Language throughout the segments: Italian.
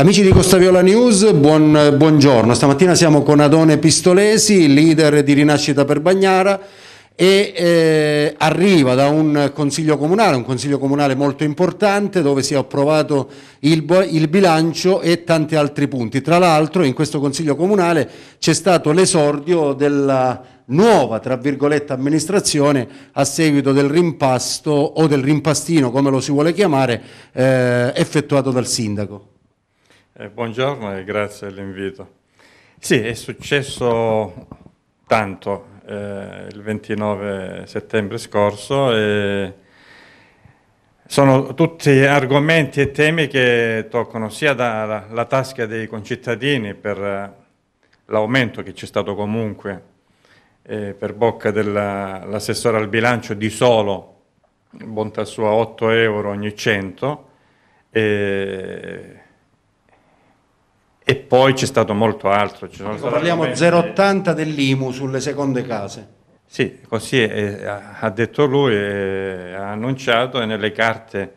Amici di Costa Viola News, buon, buongiorno. Stamattina siamo con Adone Pistolesi, leader di Rinascita per Bagnara e eh, arriva da un consiglio comunale, un consiglio comunale molto importante dove si è approvato il, il bilancio e tanti altri punti. Tra l'altro in questo consiglio comunale c'è stato l'esordio della nuova, tra virgolette, amministrazione a seguito del rimpasto o del rimpastino, come lo si vuole chiamare, eh, effettuato dal sindaco. Eh, buongiorno e grazie dell'invito. Sì, è successo tanto eh, il 29 settembre scorso e sono tutti argomenti e temi che toccano sia dalla la tasca dei concittadini per eh, l'aumento che c'è stato comunque eh, per bocca dell'assessore al bilancio di solo, bontà sua, 8 euro ogni 100, e e poi c'è stato molto altro. Ecco, parliamo momenti... 0,80 dell'IMU sulle seconde case. Sì, così è, ha detto lui, è, ha annunciato e nelle carte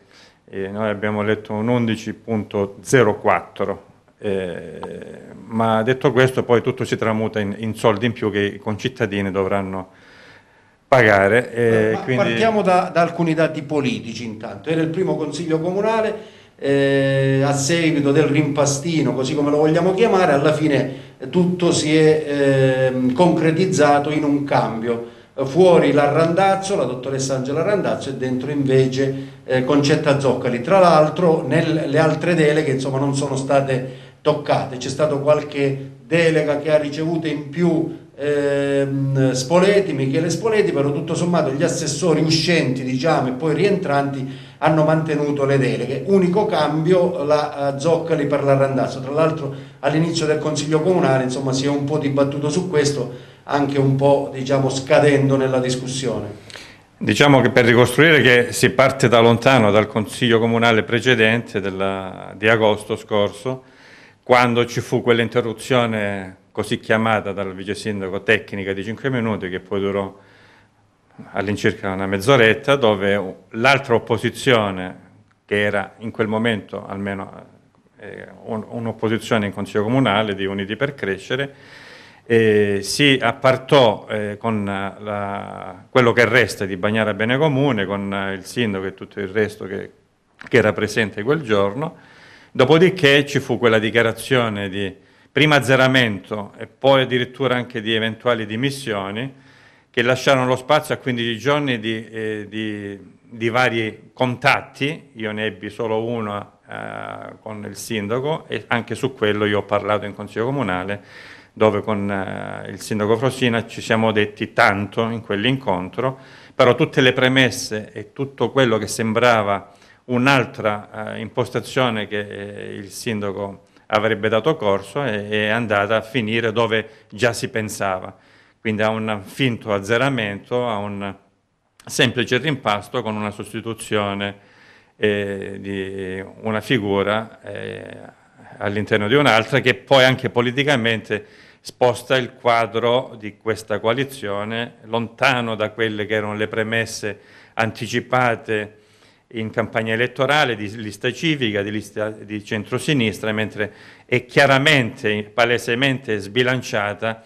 eh, noi abbiamo letto un 11.04, eh, ma detto questo poi tutto si tramuta in, in, soldi in più che i concittadini dovranno pagare. Eh, quindi... Partiamo da, da alcuni dati politici intanto, era il primo consiglio comunale eh, a seguito del rimpastino, così come lo vogliamo chiamare, alla fine tutto si è eh, concretizzato in un cambio. Fuori la la dottoressa Angela Randazzo e dentro invece eh, Concetta Zoccali. Tra l'altro nelle altre deleghe insomma, non sono state toccate, c'è stata qualche delega che ha ricevuto in più ehm, Spoleti, Michele Spoleti, però tutto sommato gli assessori uscenti diciamo, e poi rientranti hanno mantenuto le deleghe. Unico cambio la eh, Zoccali per l'Arrandazzo. Tra l'altro all'inizio del Consiglio Comunale insomma, si è un po' dibattuto su questo, anche un po' diciamo, scadendo nella discussione. Diciamo che per ricostruire che si parte da lontano dal Consiglio Comunale precedente della, di agosto scorso, quando ci fu quell'interruzione così chiamata dal vice sindaco tecnica di 5 minuti che poi durò all'incirca una mezz'oretta dove l'altra opposizione che era in quel momento almeno eh, un'opposizione in consiglio comunale di Uniti per Crescere eh, si appartò eh, con la, quello che resta di Bagnara Bene Comune, con il sindaco e tutto il resto che, che era presente quel giorno, dopodiché ci fu quella dichiarazione di prima azzeramento e poi addirittura anche di eventuali dimissioni, che lasciarono lo spazio a 15 giorni di, eh, di, di vari contatti, io ne ebbi solo uno eh, con il sindaco e anche su quello io ho parlato in consiglio comunale, dove con eh, il sindaco Frosina ci siamo detti tanto in quell'incontro, però tutte le premesse e tutto quello che sembrava un'altra eh, impostazione che eh, il sindaco avrebbe dato corso e è andata a finire dove già si pensava, quindi a un finto azzeramento, a un semplice rimpasto con una sostituzione eh, di una figura eh, all'interno di un'altra che poi anche politicamente sposta il quadro di questa coalizione lontano da quelle che erano le premesse anticipate in campagna elettorale di lista civica, di lista di centrosinistra, mentre è chiaramente, palesemente sbilanciata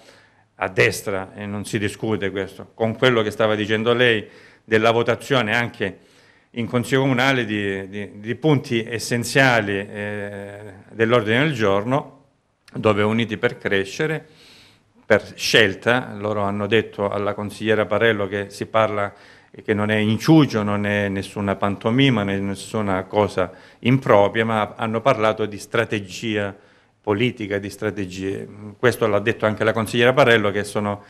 a destra, e non si discute questo, con quello che stava dicendo lei della votazione anche in Consiglio Comunale di, di, di punti essenziali eh, dell'ordine del giorno, dove Uniti per Crescere, per scelta, loro hanno detto alla consigliera Parello che si parla di che non è inciugio, non è nessuna pantomima, non è nessuna cosa impropria, ma hanno parlato di strategia politica, di strategie. Questo l'ha detto anche la consigliera Parello, che sono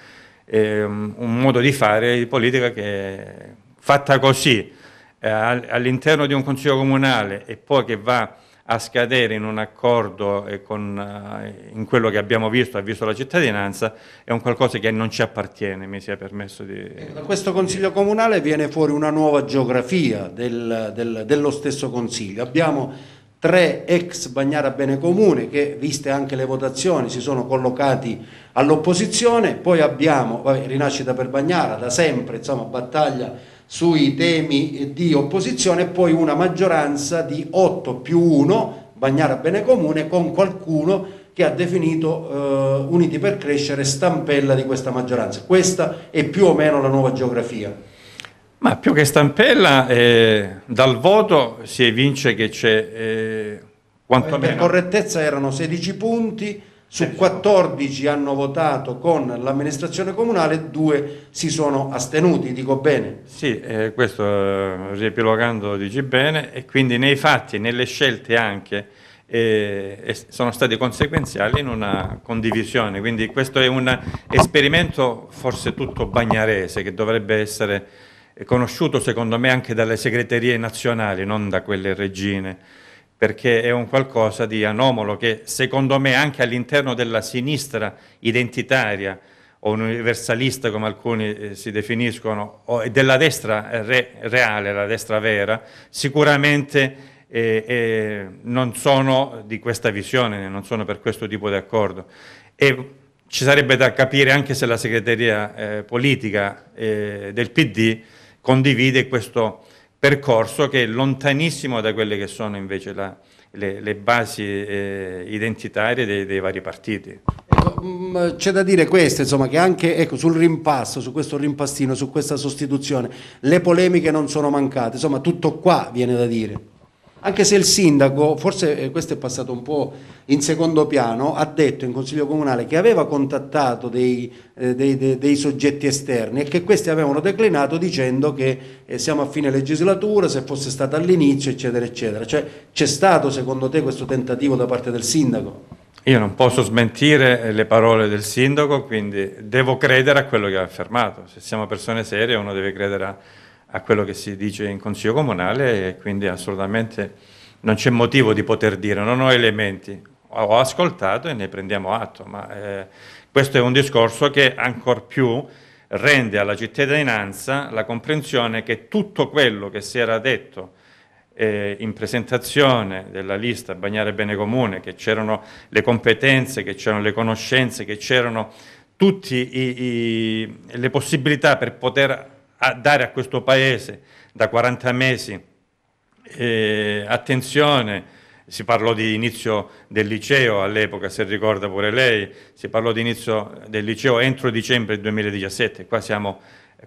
eh, un modo di fare di politica che è fatta così, eh, all'interno di un consiglio comunale e poi che va a scadere in un accordo eh, con, eh, in quello che abbiamo visto, ha visto la cittadinanza, è un qualcosa che non ci appartiene, mi sia permesso di... Eh, da questo Consiglio Comunale viene fuori una nuova geografia del, del, dello stesso Consiglio. Abbiamo tre ex Bagnara Bene Comune che, viste anche le votazioni, si sono collocati all'opposizione, poi abbiamo vabbè, Rinascita per Bagnara, da sempre, insomma, battaglia sui temi di opposizione e poi una maggioranza di 8 più 1, bagnare a Bene Comune, con qualcuno che ha definito eh, Uniti per Crescere stampella di questa maggioranza. Questa è più o meno la nuova geografia. Ma più che stampella, eh, dal voto si evince che c'è... Eh, quantomeno... Per correttezza erano 16 punti, su 14 hanno votato con l'amministrazione comunale, due si sono astenuti, dico bene. Sì, eh, questo eh, riepilogando dici bene e quindi nei fatti, nelle scelte anche, eh, sono stati conseguenziali in una condivisione, quindi questo è un esperimento forse tutto bagnarese che dovrebbe essere eh, conosciuto secondo me anche dalle segreterie nazionali, non da quelle regine perché è un qualcosa di anomalo che secondo me anche all'interno della sinistra identitaria o universalista come alcuni eh, si definiscono, o della destra eh, re, reale, la destra vera, sicuramente eh, eh, non sono di questa visione, non sono per questo tipo di accordo. E ci sarebbe da capire anche se la segreteria eh, politica eh, del PD condivide questo percorso che è lontanissimo da quelle che sono invece la, le, le, basi eh, identitarie dei, dei, vari partiti. Ecco, mm, c'è da dire questo, insomma, che anche ecco, sul rimpasto, su questo rimpastino, su questa sostituzione, le polemiche non sono mancate, insomma tutto qua viene da dire anche se il sindaco, forse eh, questo è passato un po' in secondo piano, ha detto in consiglio comunale che aveva contattato dei, eh, dei, dei, dei soggetti esterni e che questi avevano declinato dicendo che eh, siamo a fine legislatura, se fosse stato all'inizio, eccetera, eccetera. Cioè c'è stato secondo te questo tentativo da parte del sindaco? Io non posso smentire le parole del sindaco, quindi devo credere a quello che ha affermato. Se siamo persone serie uno deve credere a a quello che si dice in Consiglio Comunale e quindi assolutamente non c'è motivo di poter dire non ho elementi, ho ascoltato e ne prendiamo atto, ma eh, questo è un discorso che ancor più rende alla cittadinanza la comprensione che tutto quello che si era detto eh, in presentazione della lista Bagnare Bene Comune, che c'erano le competenze, che c'erano le conoscenze, che c'erano tutte le possibilità per poter a dare a questo Paese da 40 mesi eh, attenzione, si parlò di inizio del liceo all'epoca, se ricorda pure lei, si parlò di inizio del liceo entro dicembre 2017, qua siamo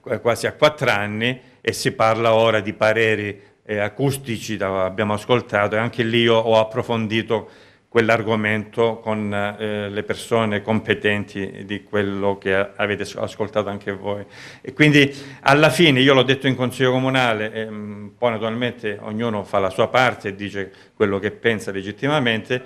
eh, quasi a quattro anni e si parla ora di pareri eh, acustici, abbiamo ascoltato e anche lì ho approfondito quell'argomento con eh, le persone competenti di quello che avete ascoltato anche voi. E quindi alla fine, io l'ho detto in Consiglio Comunale, ehm, poi naturalmente ognuno fa la sua parte e dice quello che pensa legittimamente,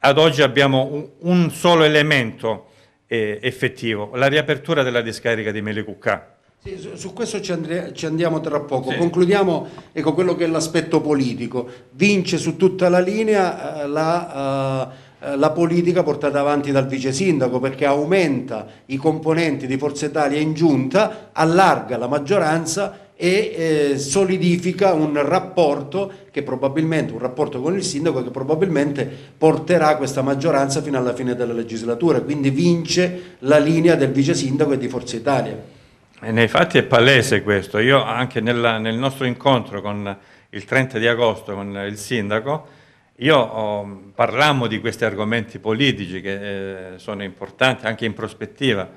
ad oggi abbiamo un, un solo elemento eh, effettivo, la riapertura della discarica di Melicucca sì, su questo ci, andre, ci, andiamo tra poco. Sì. Concludiamo ecco, quello che è l'aspetto politico. Vince su tutta la linea eh, la, uh, la, politica portata avanti dal vice sindaco perché aumenta i componenti di Forza Italia in giunta, allarga la maggioranza e eh, solidifica un rapporto che probabilmente un rapporto con il sindaco che probabilmente porterà questa maggioranza fino alla fine della legislatura quindi vince la linea del vice sindaco e di Forza Italia e nei fatti è palese questo. Io anche nella, nel nostro incontro con il 30 di agosto con il sindaco, io oh, parlammo di questi argomenti politici che eh, sono importanti anche in prospettiva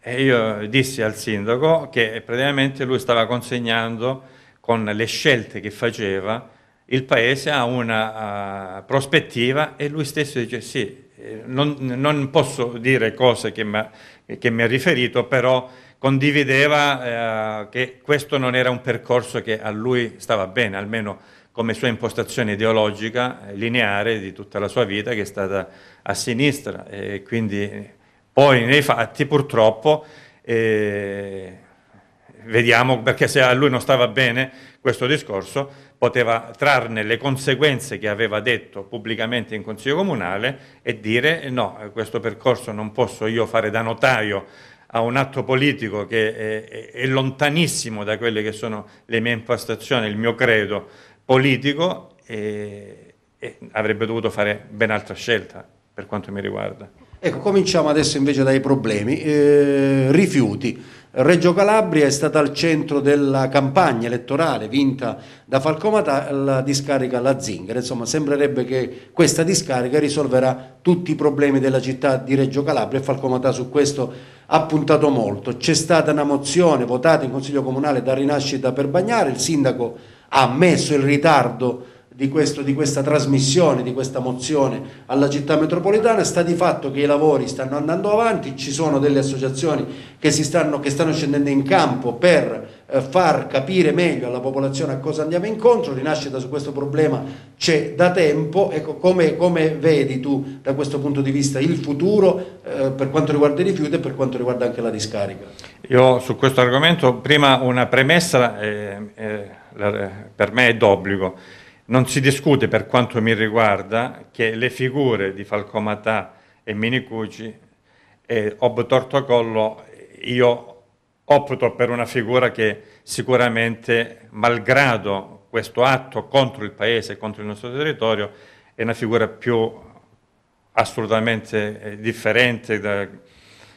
e io dissi al sindaco che praticamente lui stava consegnando con le scelte che faceva il paese a una uh, prospettiva e lui stesso dice sì, eh, non, non posso dire cose che, che mi ha riferito, però condivideva eh, che questo non era un percorso che a lui stava bene, almeno come sua impostazione ideologica eh, lineare di tutta la sua vita che è stata a sinistra e quindi poi nei fatti purtroppo eh, vediamo perché se a lui non stava bene questo discorso poteva trarne le conseguenze che aveva detto pubblicamente in consiglio comunale e dire no questo percorso non posso io fare da notaio a un atto politico che è, è lontanissimo da quelle che sono le mie impostazioni, il mio credo politico e, e avrebbe dovuto fare ben altra scelta per quanto mi riguarda. Ecco, cominciamo adesso invece dai problemi. Eh, rifiuti. Reggio Calabria è stata al centro della campagna elettorale vinta da Falcomata la discarica La Zingara, insomma sembrerebbe che questa discarica risolverà tutti i problemi della città di Reggio Calabria e Falcomata su questo ha puntato molto. C'è stata una mozione votata in Consiglio Comunale da Rinascita per Bagnare, il sindaco ha ammesso il ritardo di, questo, di questa trasmissione, di questa mozione alla città metropolitana sta di fatto che i lavori stanno andando avanti, ci sono delle associazioni che, stanno, che stanno scendendo in campo per eh, far capire meglio alla popolazione a cosa andiamo incontro, rinascita su questo problema c'è da tempo, ecco come, come, vedi tu da questo punto di vista il futuro eh, per quanto riguarda i rifiuti e per quanto riguarda anche la discarica? Io su questo argomento prima una premessa eh, eh, per me è d'obbligo. Non si discute, per quanto mi riguarda, che le figure di Falcomatà e Minicucci e Ob Tortocollo io opto per una figura che sicuramente, malgrado questo atto contro il paese, contro il nostro territorio, è una figura più assolutamente eh, differente, da,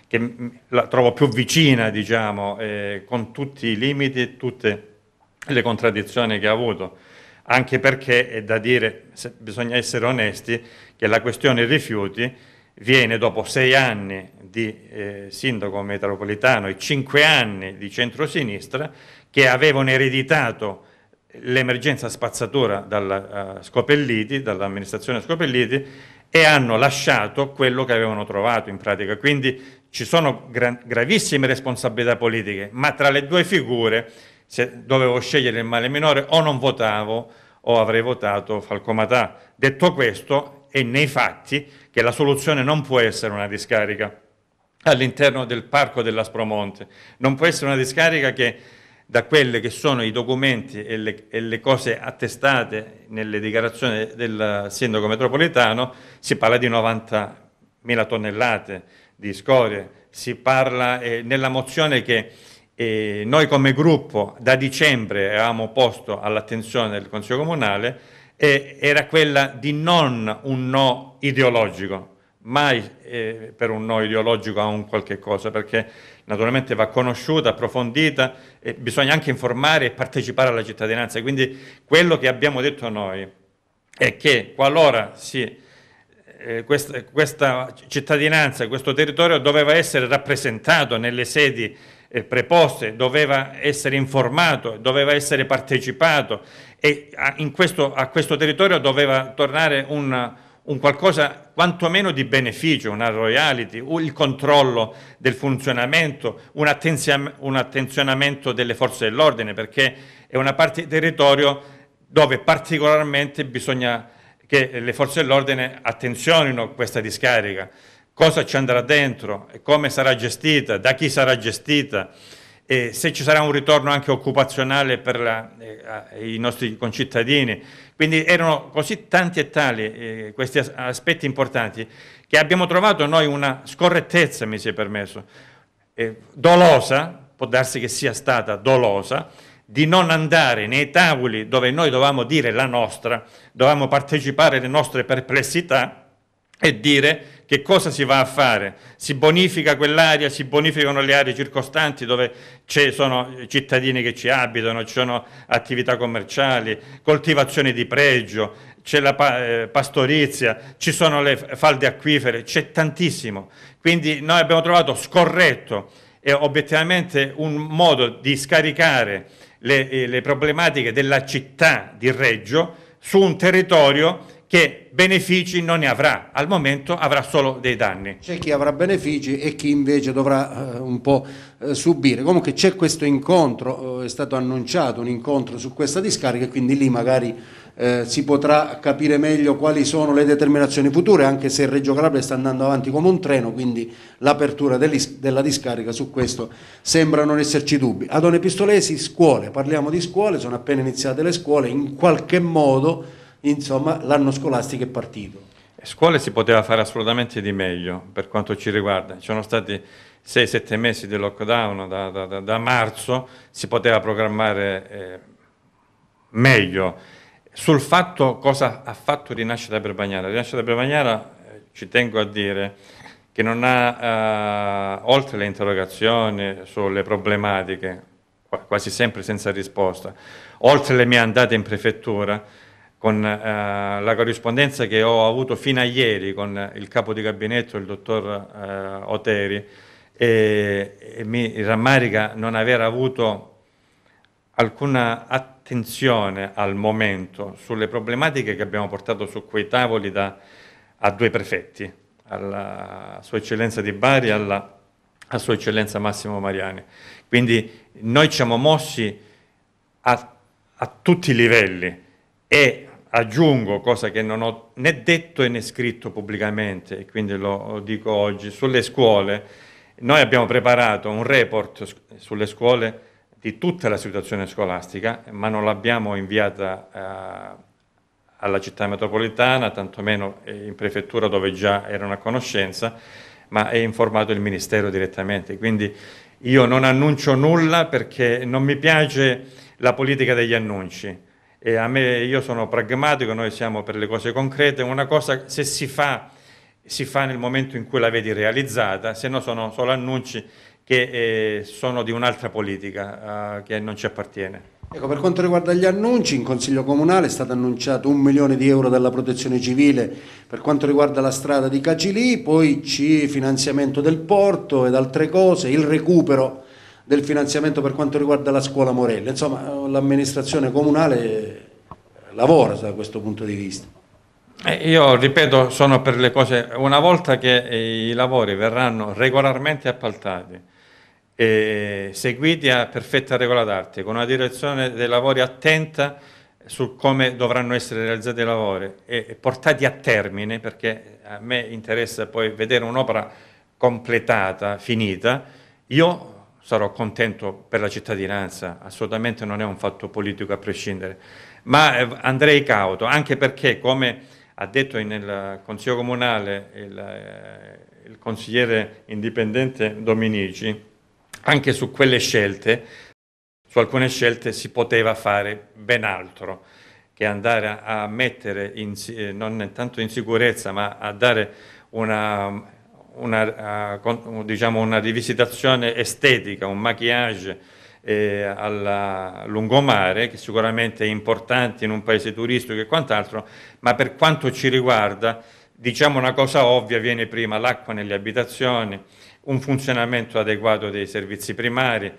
che la trovo più vicina, diciamo, eh, con tutti i limiti e tutte le contraddizioni che ha avuto anche perché è da dire, bisogna essere onesti, che la questione rifiuti viene dopo sei anni di eh, sindaco metropolitano e cinque anni di centrosinistra che avevano ereditato l'emergenza spazzatura dalla uh, Scopelliti, dall'amministrazione Scopelliti e hanno lasciato quello che avevano trovato in pratica. Quindi ci sono gra gravissime responsabilità politiche, ma tra le due figure se dovevo scegliere il male minore o non votavo o avrei votato Falcomatà. Detto questo, è nei fatti che la soluzione non può essere una discarica all'interno del parco dell'Aspromonte, non può essere una discarica che da quelli che sono i documenti e le, e le, cose attestate nelle dichiarazioni del sindaco metropolitano, si parla di 90.000 tonnellate di scorie, si parla eh, nella mozione che e noi come gruppo da dicembre avevamo posto all'attenzione del Consiglio Comunale eh, era quella di non un no ideologico, mai eh, per un no ideologico a un qualche cosa, perché naturalmente va conosciuta, approfondita, e bisogna anche informare e partecipare alla cittadinanza. Quindi quello che abbiamo detto noi è che qualora si... Eh, questa, questa cittadinanza, questo territorio doveva essere rappresentato nelle sedi eh, preposte, doveva essere informato, doveva essere partecipato e a, questo, a questo, territorio doveva tornare un, un qualcosa quantomeno di beneficio, una royalty, il controllo del funzionamento, un, attenziam, un attenzionamento delle forze dell'ordine, perché è una parte di territorio dove particolarmente bisogna che le forze dell'ordine attenzionino questa discarica cosa ci andrà dentro, come sarà gestita, da chi sarà gestita, e se ci sarà un ritorno anche occupazionale per la, eh, i nostri concittadini. Quindi erano così tanti e tali eh, questi as aspetti importanti che abbiamo trovato noi una scorrettezza, mi si è permesso, eh, dolosa, può darsi che sia stata dolosa, di non andare nei tavoli dove noi dovevamo dire la nostra, dovevamo partecipare alle nostre perplessità e dire che cosa si va a fare? Si bonifica quell'area, si bonificano le aree circostanti dove ci sono cittadini che ci abitano, ci sono attività commerciali, coltivazioni di pregio, c'è la eh, pastorizia, ci sono le falde acquifere, c'è tantissimo. Quindi noi abbiamo trovato scorretto e obiettivamente un modo di scaricare le, eh, le problematiche della città di Reggio su un territorio che benefici non ne avrà, al momento avrà solo dei danni. C'è chi avrà benefici e chi invece dovrà eh, un po' eh, subire. Comunque c'è questo incontro, eh, è stato annunciato un incontro su questa discarica e quindi lì magari eh, si potrà capire meglio quali sono le determinazioni future, anche se Reggio Calabria sta andando avanti come un treno, quindi l'apertura della discarica su questo sembra non esserci dubbi. Adone Pistolesi, scuole, parliamo di scuole, sono appena iniziate le scuole, in qualche modo insomma l'anno scolastico è partito. Scuole si poteva fare assolutamente di meglio per quanto ci riguarda, ci sono stati 6-7 mesi di lockdown da, da, da, marzo, si poteva programmare eh, meglio. Sul fatto cosa ha fatto Rinascita per Bagnara, Rinascita per Bagnara eh, ci tengo a dire che non ha, eh, oltre le interrogazioni sulle problematiche, quasi sempre senza risposta, oltre le mie andate in prefettura, con eh, la corrispondenza che ho avuto fino a ieri con il capo di gabinetto, il dottor eh, Oteri, e, e mi rammarica non aver avuto alcuna attenzione al momento sulle problematiche che abbiamo portato su quei tavoli da, a due prefetti, alla Sua Eccellenza Di Bari e alla a Sua Eccellenza Massimo Mariani. Quindi noi ci siamo mossi a, a tutti i livelli e aggiungo, cosa che non ho né detto né scritto pubblicamente, e quindi lo dico oggi, sulle scuole, noi abbiamo preparato un report sulle scuole di tutta la situazione scolastica, ma non l'abbiamo inviata eh, alla città metropolitana, tantomeno eh, in prefettura dove già erano a conoscenza, ma è informato il Ministero direttamente. Quindi io non annuncio nulla perché non mi piace la politica degli annunci e a me, io sono pragmatico, noi siamo per le cose concrete, una cosa se si fa, si fa nel momento in cui la vedi realizzata, se no sono solo annunci che eh, sono di un'altra politica eh, che non ci appartiene. Ecco, per quanto riguarda gli annunci, in Consiglio Comunale è stato annunciato un milione di euro dalla protezione civile per quanto riguarda la strada di Cagilì, poi ci finanziamento del porto ed altre cose, il recupero del finanziamento per quanto riguarda la scuola Morella. Insomma, l'amministrazione comunale lavora da questo punto di vista. Eh, io ripeto, sono per le cose, una volta che i lavori verranno regolarmente appaltati, e seguiti a perfetta regola d'arte, con una direzione dei lavori attenta su come dovranno essere realizzati i lavori e portati a termine, perché a me interessa poi vedere un'opera completata, finita, io sarò contento per la cittadinanza, assolutamente non è un fatto politico a prescindere, ma eh, andrei cauto, anche perché come ha detto nel Consiglio Comunale il, eh, il consigliere indipendente Dominici, anche su quelle scelte, su alcune scelte si poteva fare ben altro che andare a mettere in, eh, non tanto in sicurezza ma a dare una una, uh, diciamo una rivisitazione estetica, un maquillage eh, al lungomare, che sicuramente è importante in un paese turistico e quant'altro, ma per quanto ci riguarda, diciamo una cosa ovvia, viene prima l'acqua nelle abitazioni, un funzionamento adeguato dei servizi primari,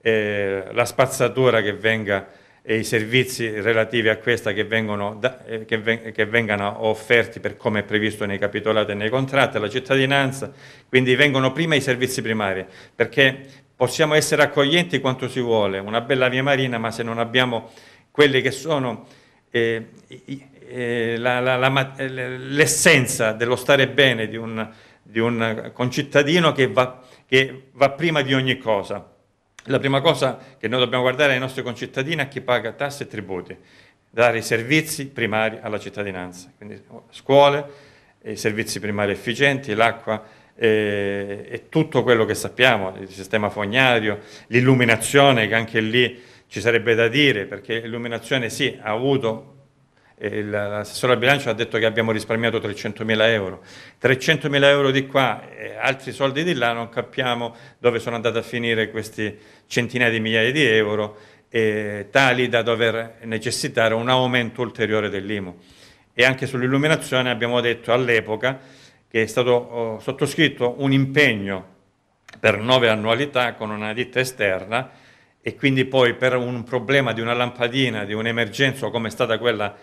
eh, la spazzatura che venga e i servizi relativi a questa che, da, eh, che, veng che, vengano offerti per come è previsto nei capitolati e nei contratti alla cittadinanza, quindi vengono prima i servizi primari, perché possiamo essere accoglienti quanto si vuole, una bella via marina, ma se non abbiamo quelli che sono eh, eh, eh l'essenza dello stare bene di un, di un concittadino che va, che va prima di ogni cosa. La prima cosa che noi dobbiamo guardare ai nostri concittadini, a chi paga tasse e tributi, dare i servizi primari alla cittadinanza, quindi scuole, i servizi primari efficienti, l'acqua e, e tutto quello che sappiamo, il sistema fognario, l'illuminazione che anche lì ci sarebbe da dire, perché l'illuminazione sì ha avuto l'assessore al bilancio ha detto che abbiamo risparmiato 300.000 euro, 300.000 euro di qua e altri soldi di là, non capiamo dove sono andati a finire questi centinaia di migliaia di euro, eh, tali da dover necessitare un aumento ulteriore dell'IMU. E anche sull'illuminazione abbiamo detto all'epoca che è stato oh, sottoscritto un impegno per nove annualità con una ditta esterna e quindi poi per un problema di una lampadina, di un'emergenza come è stata quella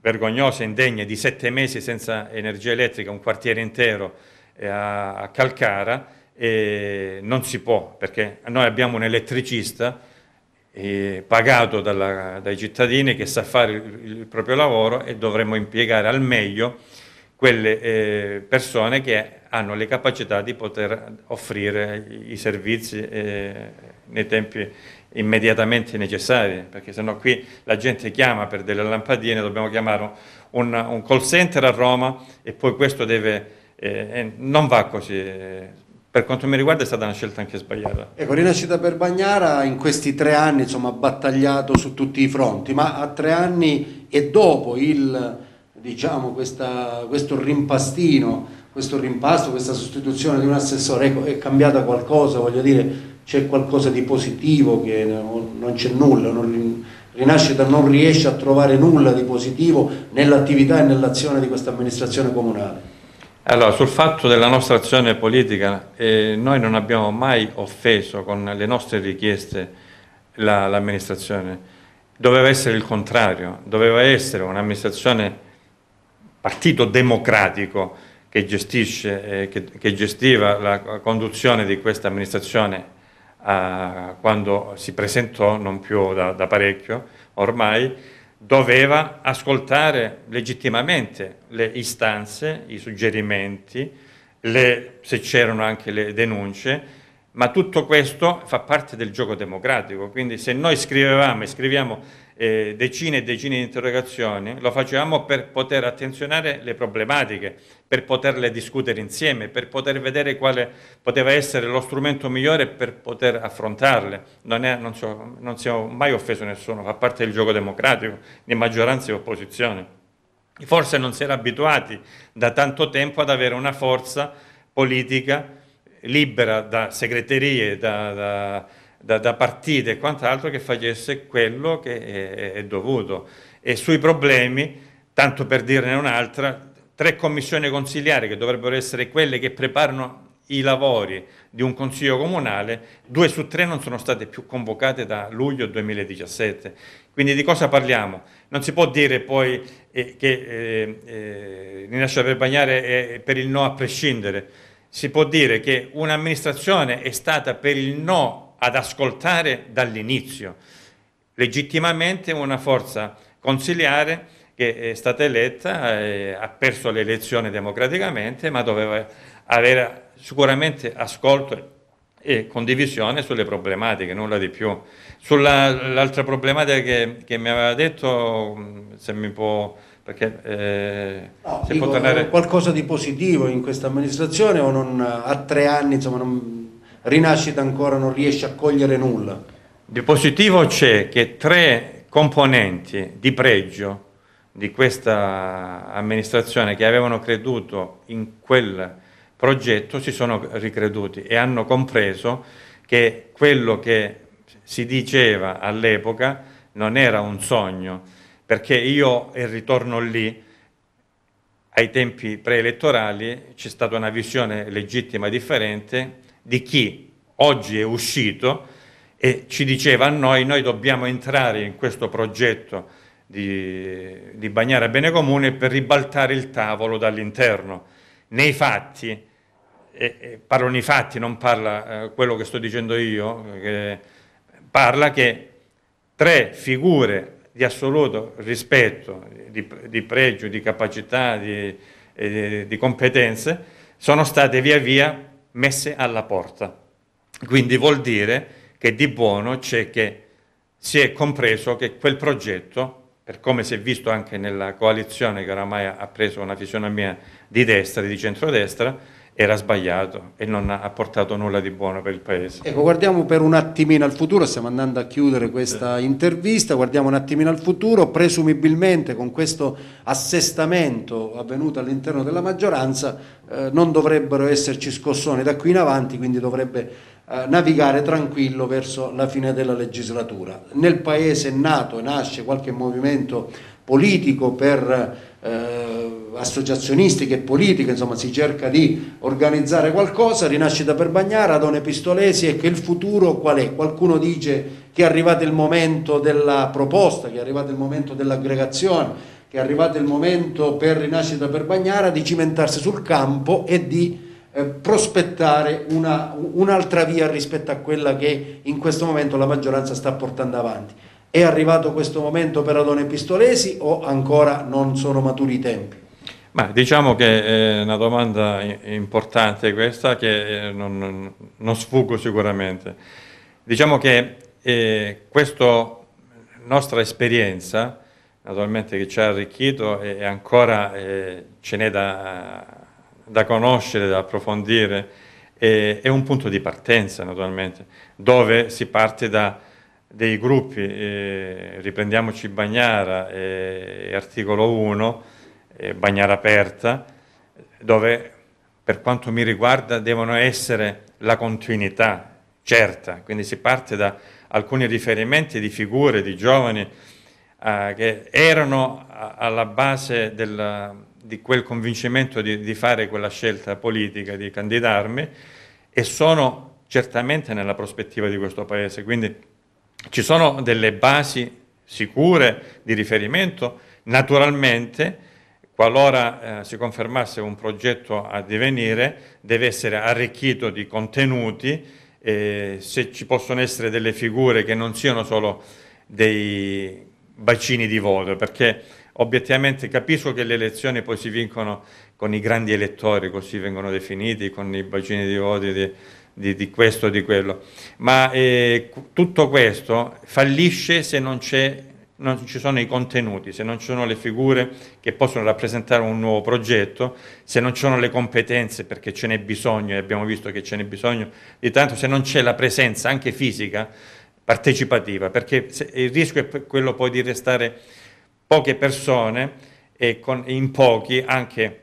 vergognose, indegne, di sette mesi senza energia elettrica, un quartiere intero eh, a Calcara, e non si può, perché noi abbiamo un elettricista eh, pagato dalla, dai cittadini che sa fare il, il proprio lavoro e dovremmo impiegare al meglio quelle eh, persone che hanno le capacità di poter offrire i servizi eh, nei tempi immediatamente necessari, perché sennò qui la gente chiama per delle lampadine, dobbiamo chiamare un, un call center a Roma e poi questo deve... Eh, non va così. Per quanto mi riguarda è stata una scelta anche sbagliata. Ecco, Rinascita per Bagnara in questi tre anni insomma, ha battagliato su tutti i fronti, ma a tre anni e dopo il, diciamo, questa, questo rimpastino questo rimpasto, questa sostituzione di un assessore, ecco, è cambiata qualcosa, voglio dire, c'è qualcosa di positivo che non c'è nulla, non, Rinascita non riesce a trovare nulla di positivo nell'attività e nell'azione di questa amministrazione comunale. Allora, sul fatto della nostra azione politica, eh, noi non abbiamo mai offeso con le nostre richieste l'amministrazione. doveva essere il contrario, doveva essere un'amministrazione partito democratico, che, gestisce, eh, che, che gestiva la conduzione di questa amministrazione eh, quando si presentò, non più da, da parecchio ormai, doveva ascoltare legittimamente le istanze, i suggerimenti, le, se c'erano anche le denunce, ma tutto questo fa parte del gioco democratico, quindi se noi scrivevamo e scriviamo eh, decine e decine di interrogazioni, lo facevamo per poter attenzionare le problematiche, per poterle discutere insieme, per poter vedere quale poteva essere lo strumento migliore per poter affrontarle. Non, è, non, so, non siamo mai offeso nessuno, fa parte del gioco democratico di maggioranza e opposizione. Forse non si era abituati da tanto tempo ad avere una forza politica libera da segreterie, da, da da, da partite e quant'altro che facesse quello che è, è dovuto. E sui problemi, tanto per dirne un'altra, tre commissioni consigliari che dovrebbero essere quelle che preparano i lavori di un consiglio comunale, due su tre non sono state più convocate da luglio 2017. Quindi di cosa parliamo? Non si può dire poi eh, che eh, eh, Rinascita per Bagnare è per il no a prescindere, si può dire che un'amministrazione è stata per il no ad ascoltare dall'inizio legittimamente una forza consiliare che è stata eletta, eh, ha perso le elezioni democraticamente, ma doveva avere sicuramente ascolto e condivisione sulle problematiche, nulla di più. Sull'altra problematica che, che, mi aveva detto, se mi può... Perché, eh, no, se dico, può tornare... Eh, qualcosa di positivo in questa amministrazione o non, eh, a tre anni insomma, non, Rinascita ancora non riesce a cogliere nulla. Di positivo c'è che tre componenti di pregio di questa amministrazione che avevano creduto in quel progetto si sono ricreduti e hanno compreso che quello che si diceva all'epoca non era un sogno, perché io e ritorno lì ai tempi preelettorali c'è stata una visione legittima differente di chi oggi è uscito e ci diceva a noi, noi dobbiamo entrare in questo progetto di, di Bagnara Bene Comune per ribaltare il tavolo dall'interno. Nei fatti, e, e parlano i fatti, non parla eh, quello che sto dicendo io, che parla che tre figure di assoluto rispetto, di, di pregio, di capacità, di, eh, di competenze, sono state via via messe alla porta. Quindi vuol dire che di buono c'è che si è compreso che quel progetto, per come si è visto anche nella coalizione che oramai ha preso una fisionomia di destra e di centrodestra, era sbagliato e non ha portato nulla di buono per il paese. Ecco, guardiamo per un attimino al futuro, stiamo andando a chiudere questa intervista, guardiamo un attimino al futuro, presumibilmente con questo assestamento avvenuto all'interno della maggioranza eh, non dovrebbero esserci scossoni da qui in avanti, quindi dovrebbe eh, navigare tranquillo verso la fine della legislatura. Nel paese è nato e nasce qualche movimento politico per... Eh, associazionistiche e politiche, insomma si cerca di organizzare qualcosa, rinascita per Bagnara, Adone Pistolesi e che il futuro qual è? Qualcuno dice che è arrivato il momento della proposta, che è arrivato il momento dell'aggregazione, che è arrivato il momento per rinascita per Bagnara di cimentarsi sul campo e di eh, prospettare una, un'altra via rispetto a quella che in questo momento la maggioranza sta portando avanti. È arrivato questo momento per Adone Pistolesi o ancora non sono maturi i tempi? Ma diciamo che è eh, una domanda importante questa che eh, non, non sfuggo sicuramente. Diciamo che eh, questa nostra esperienza, naturalmente che ci ha arricchito e ancora eh, ce n'è da, da, conoscere, da approfondire, eh, è un punto di partenza naturalmente, dove si parte da dei gruppi, eh, riprendiamoci Bagnara e articolo 1, eh, Bagnara Aperta, dove per quanto mi riguarda devono essere la continuità certa, quindi si parte da alcuni riferimenti di figure, di giovani eh, che erano alla base della, di quel convincimento di, di fare quella scelta politica, di candidarmi e sono certamente nella prospettiva di questo Paese. Quindi ci sono delle basi sicure di riferimento, naturalmente qualora eh, si confermasse un progetto a divenire, deve essere arricchito di contenuti, eh, se ci possono essere delle figure che non siano solo dei bacini di voto, perché obiettivamente capisco che le elezioni poi si vincono con i grandi elettori, così vengono definiti, con i bacini di voto di, di, di questo o di quello, ma eh, tutto questo fallisce se non c'è non ci sono i contenuti, se non ci sono le figure che possono rappresentare un nuovo progetto, se non ci sono le competenze perché ce n'è bisogno e abbiamo visto che ce n'è bisogno di tanto, se non c'è la presenza anche fisica partecipativa, perché se, il rischio è quello poi di restare poche persone e con, in pochi anche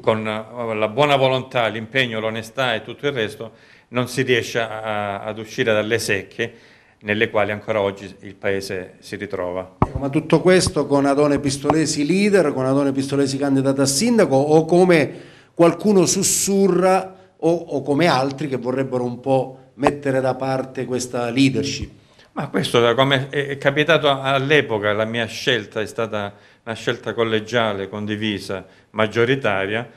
con eh, la buona volontà, l'impegno, l'onestà e tutto il resto non si riesce a, ad uscire dalle secche nelle quali ancora oggi il Paese si ritrova. Ecco, ma tutto questo con Adone Pistolesi leader, con Adone Pistolesi candidata a sindaco o come qualcuno sussurra o, o come altri che vorrebbero un po' mettere da parte questa leadership? Ma questo, come è capitato all'epoca, la mia scelta è stata una scelta collegiale, condivisa, maggioritaria.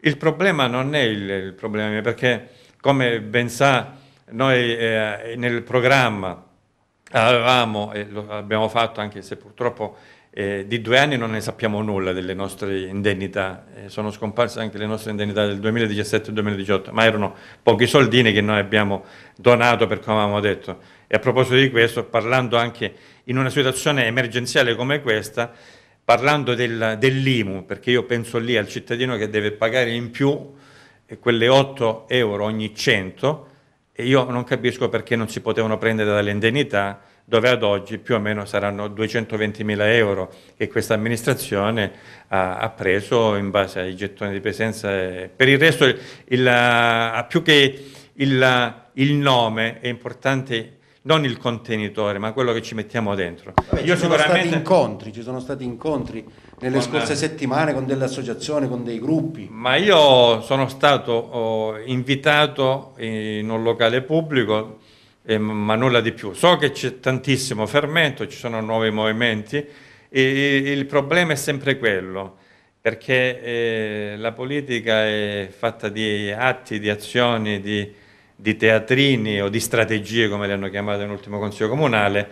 Il problema non è il, il problema, perché come ben sa noi eh, nel programma avevamo, e lo abbiamo fatto anche se purtroppo eh, di due anni non ne sappiamo nulla delle nostre indennità, eh, sono scomparse anche le nostre indennità del 2017 e 2018, ma erano pochi soldini che noi abbiamo donato per come avevamo detto. E a proposito di questo, parlando anche in una situazione emergenziale come questa, parlando del, dell'IMU, perché io penso lì al cittadino che deve pagare in più eh, quelle 8 euro ogni 100, e io non capisco perché non si potevano prendere dalle indennità, dove ad oggi più o meno saranno 220 mila euro che questa amministrazione ha, ha, preso in base ai gettoni di presenza. Per il resto, il, il, eh, più che il, il nome, è importante non il contenitore, ma quello che ci mettiamo dentro. Vabbè, Io ci, sicuramente... sono incontri, ci sono stati incontri nelle scorse eh, settimane con delle associazioni, con dei gruppi. Ma io sono stato invitato in un locale pubblico, eh, ma nulla di più. So che c'è tantissimo fermento, ci sono nuovi movimenti e il problema è sempre quello, perché eh, la politica è fatta di atti, di azioni, di di teatrini o di strategie, come le hanno chiamate nell'ultimo Consiglio Comunale,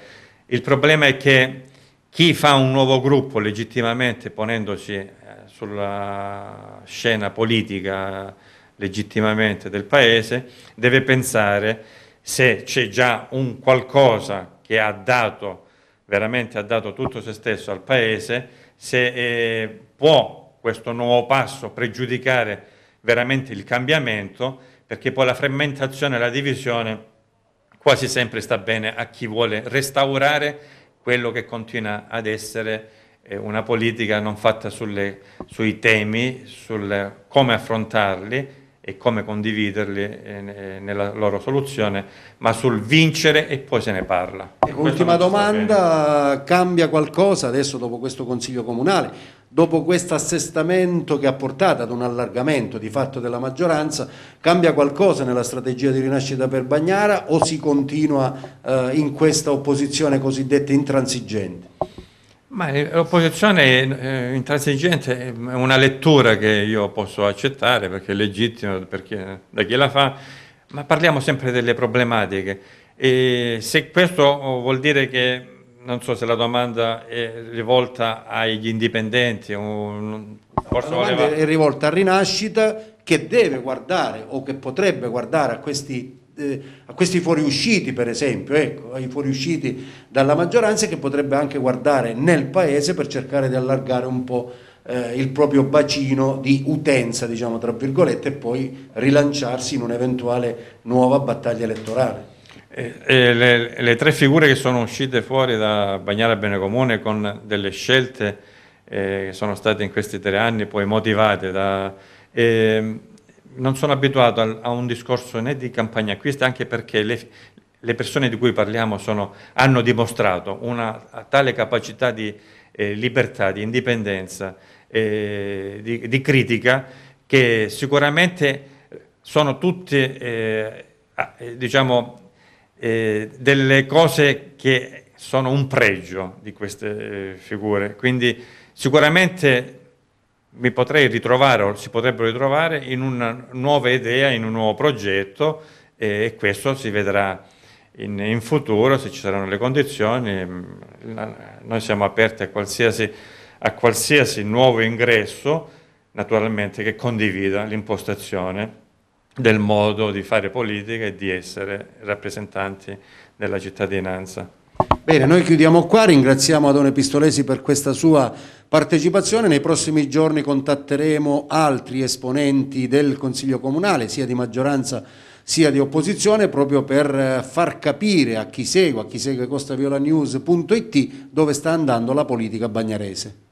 il problema è che chi fa un nuovo gruppo legittimamente ponendosi eh, sulla scena politica legittimamente del Paese deve pensare se c'è già un qualcosa che ha dato, veramente ha dato tutto se stesso al Paese, se eh, può questo nuovo passo pregiudicare veramente il cambiamento perché poi la frammentazione e la divisione quasi sempre sta bene a chi vuole restaurare quello che continua ad essere eh, una politica non fatta sulle, sui temi, sul come affrontarli, e come condividerli eh, nella loro soluzione, ma sul vincere e poi se ne parla. Ecco, ultima domanda, cambia qualcosa adesso dopo questo Consiglio Comunale, dopo questo assestamento che ha portato ad un allargamento di fatto della maggioranza, cambia qualcosa nella strategia di rinascita per Bagnara o si continua eh, in questa opposizione cosiddetta intransigente? Ma eh, l'opposizione eh, intransigente è una lettura che io posso accettare perché è legittima da chi la fa, ma parliamo sempre delle problematiche e se questo vuol dire che, non so se la domanda è rivolta agli indipendenti, forse la domanda voleva... è rivolta a Rinascita che deve guardare o che potrebbe guardare a questi eh, a questi fuoriusciti per esempio, ecco, ai fuoriusciti dalla maggioranza che potrebbe anche guardare nel paese per cercare di allargare un po' eh, il proprio bacino di utenza, diciamo tra virgolette, e poi rilanciarsi in un'eventuale nuova battaglia elettorale. Eh, eh le, le, tre figure che sono uscite fuori da Bagnara Benecomune con delle scelte eh, che sono state in questi tre anni poi motivate da, ehm, non sono abituato a, a, un discorso né di campagna acquisti, anche perché le, le persone di cui parliamo sono, hanno dimostrato una tale capacità di eh, libertà, di indipendenza, eh, di, di, critica, che sicuramente sono tutte eh, eh diciamo, eh, delle cose che sono un pregio di queste eh, figure. Quindi sicuramente mi potrei ritrovare o si potrebbero ritrovare in una nuova idea, in un nuovo progetto e questo si vedrà in, in futuro se ci saranno le condizioni. Noi siamo aperti a qualsiasi, a qualsiasi nuovo ingresso, naturalmente che condivida l'impostazione del modo di fare politica e di essere rappresentanti della cittadinanza. Bene, noi chiudiamo qua, ringraziamo Adone Pistolesi per questa sua partecipazione. Nei prossimi giorni contatteremo altri esponenti del Consiglio Comunale, sia di maggioranza sia di opposizione, proprio per eh, far capire a chi segue, a chi segue costaviolanews.it, dove sta andando la politica bagnarese.